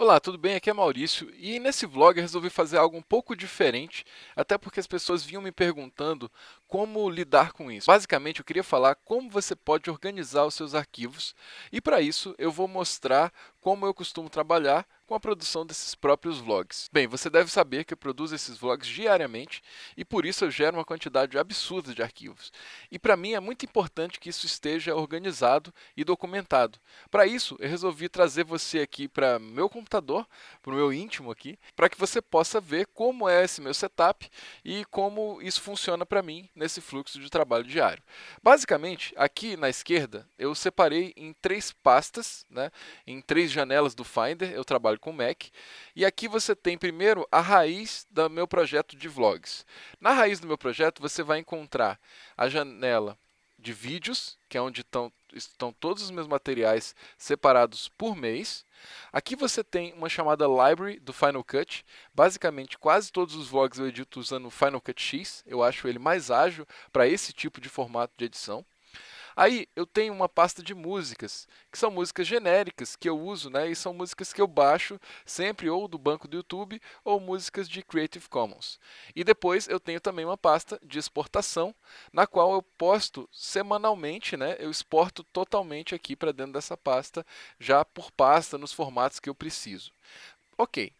Olá, tudo bem? Aqui é Maurício e nesse vlog eu resolvi fazer algo um pouco diferente, até porque as pessoas vinham me perguntando como lidar com isso. Basicamente, eu queria falar como você pode organizar os seus arquivos e para isso eu vou mostrar como eu costumo trabalhar com a produção desses próprios vlogs. Bem, você deve saber que eu produzo esses vlogs diariamente e por isso eu gero uma quantidade absurda de arquivos. E para mim é muito importante que isso esteja organizado e documentado. Para isso, eu resolvi trazer você aqui para meu computador, para o meu íntimo aqui, para que você possa ver como é esse meu setup e como isso funciona para mim nesse fluxo de trabalho diário. Basicamente, aqui na esquerda, eu separei em três pastas, né, em três janelas do Finder, eu trabalho com Mac. E aqui você tem primeiro a raiz do meu projeto de vlogs. Na raiz do meu projeto você vai encontrar a janela de vídeos, que é onde estão, estão todos os meus materiais separados por mês. Aqui você tem uma chamada Library do Final Cut. Basicamente, quase todos os vlogs eu edito usando o Final Cut X. Eu acho ele mais ágil para esse tipo de formato de edição. Aí eu tenho uma pasta de músicas, que são músicas genéricas que eu uso, né? E são músicas que eu baixo sempre ou do banco do YouTube ou músicas de Creative Commons. E depois eu tenho também uma pasta de exportação, na qual eu posto semanalmente, né? Eu exporto totalmente aqui para dentro dessa pasta, já por pasta nos formatos que eu preciso. OK.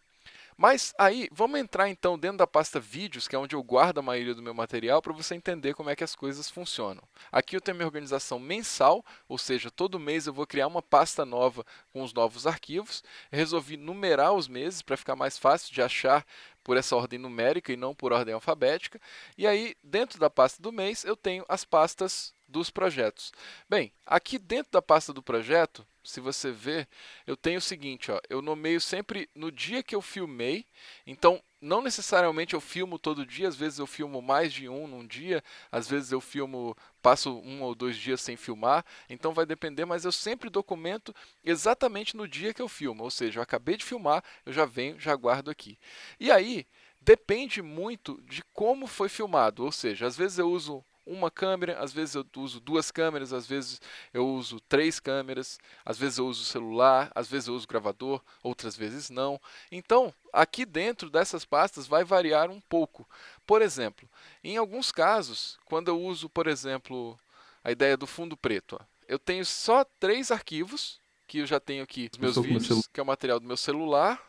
Mas aí, vamos entrar então dentro da pasta vídeos, que é onde eu guardo a maioria do meu material, para você entender como é que as coisas funcionam. Aqui eu tenho minha organização mensal, ou seja, todo mês eu vou criar uma pasta nova com os novos arquivos. resolvi numerar os meses para ficar mais fácil de achar por essa ordem numérica e não por ordem alfabética. E aí, dentro da pasta do mês, eu tenho as pastas dos projetos. Bem, aqui dentro da pasta do projeto, se você ver, eu tenho o seguinte, ó, eu nomeio sempre no dia que eu filmei, então não necessariamente eu filmo todo dia, às vezes eu filmo mais de um num dia, às vezes eu filmo, passo um ou dois dias sem filmar, então vai depender, mas eu sempre documento exatamente no dia que eu filmo, ou seja, eu acabei de filmar, eu já venho, já guardo aqui. E aí, depende muito de como foi filmado, ou seja, às vezes eu uso uma câmera, às vezes eu uso duas câmeras, às vezes eu uso três câmeras, às vezes eu uso celular, às vezes eu uso gravador, outras vezes não. Então, aqui dentro dessas pastas vai variar um pouco. Por exemplo, em alguns casos, quando eu uso, por exemplo, a ideia do fundo preto, ó, eu tenho só três arquivos que eu já tenho aqui os meus vídeos, que é o material do meu celular,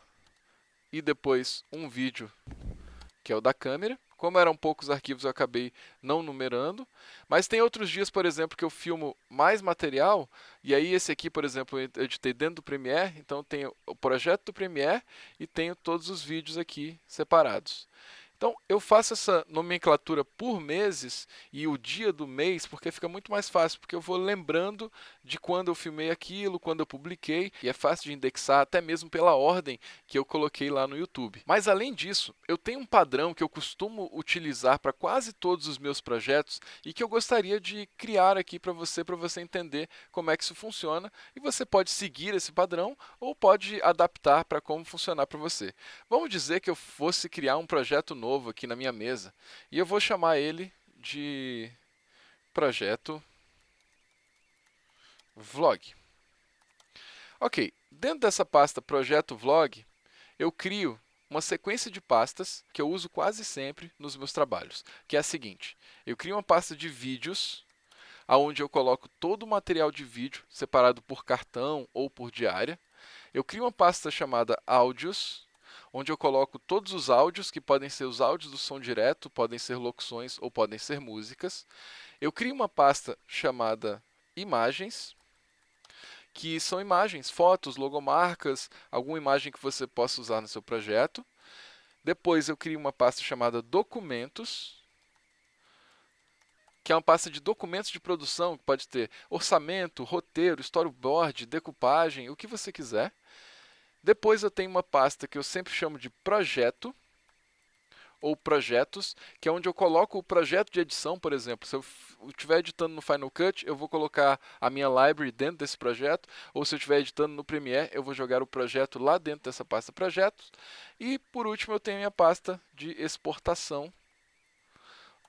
e depois um vídeo que é o da câmera. Como eram poucos arquivos, eu acabei não numerando. Mas tem outros dias, por exemplo, que eu filmo mais material. E aí, esse aqui, por exemplo, eu editei dentro do Premiere. Então, tenho o projeto do Premiere e tenho todos os vídeos aqui separados. Então, eu faço essa nomenclatura por meses e o dia do mês, porque fica muito mais fácil, porque eu vou lembrando de quando eu filmei aquilo, quando eu publiquei, e é fácil de indexar até mesmo pela ordem que eu coloquei lá no YouTube. Mas além disso, eu tenho um padrão que eu costumo utilizar para quase todos os meus projetos e que eu gostaria de criar aqui para você, para você entender como é que isso funciona, e você pode seguir esse padrão ou pode adaptar para como funcionar para você. Vamos dizer que eu fosse criar um projeto novo aqui na minha mesa, e eu vou chamar ele de projeto vlog. Ok, dentro dessa pasta projeto vlog, eu crio uma sequência de pastas que eu uso quase sempre nos meus trabalhos, que é a seguinte: eu crio uma pasta de vídeos, aonde eu coloco todo o material de vídeo separado por cartão ou por diária. Eu crio uma pasta chamada áudios, onde eu coloco todos os áudios, que podem ser os áudios do som direto, podem ser locuções ou podem ser músicas. Eu crio uma pasta chamada imagens, que são imagens, fotos, logomarcas, alguma imagem que você possa usar no seu projeto. Depois eu crio uma pasta chamada documentos, que é uma pasta de documentos de produção, que pode ter orçamento, roteiro, storyboard, decupagem, o que você quiser. Depois eu tenho uma pasta que eu sempre chamo de projeto, ou projetos, que é onde eu coloco o projeto de edição, por exemplo. Se eu estiver editando no Final Cut, eu vou colocar a minha library dentro desse projeto, ou se eu estiver editando no Premiere, eu vou jogar o projeto lá dentro dessa pasta projetos. E por último, eu tenho a minha pasta de exportação,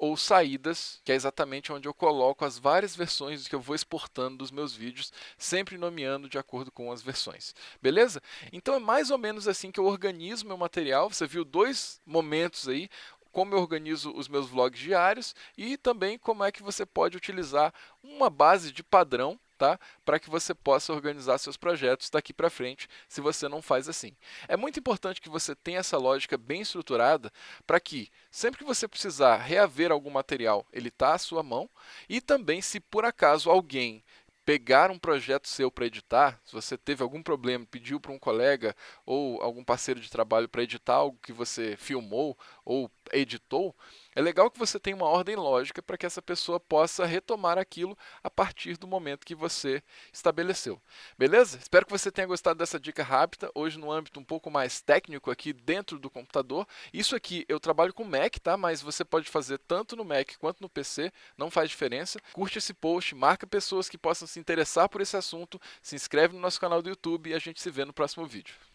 ou saídas, que é exatamente onde eu coloco as várias versões que eu vou exportando dos meus vídeos, sempre nomeando de acordo com as versões. Beleza? Então é mais ou menos assim que eu organizo meu material. Você viu dois momentos aí, como eu organizo os meus vlogs diários e também como é que você pode utilizar uma base de padrão tá? Para que você possa organizar seus projetos daqui para frente, se você não faz assim. É muito importante que você tenha essa lógica bem estruturada para que sempre que você precisar reaver algum material, ele está à sua mão e também se por acaso alguém pegar um projeto seu para editar, se você teve algum problema, pediu para um colega ou algum parceiro de trabalho para editar algo que você filmou ou editou, é legal que você tenha uma ordem lógica para que essa pessoa possa retomar aquilo a partir do momento que você estabeleceu. Beleza? Espero que você tenha gostado dessa dica rápida, hoje no âmbito um pouco mais técnico aqui dentro do computador. Isso aqui eu trabalho com Mac, tá? Mas você pode fazer tanto no Mac quanto no PC, não faz diferença. Curte esse post, marca pessoas que possam se interessar por esse assunto, se inscreve no nosso canal do YouTube e a gente se vê no próximo vídeo.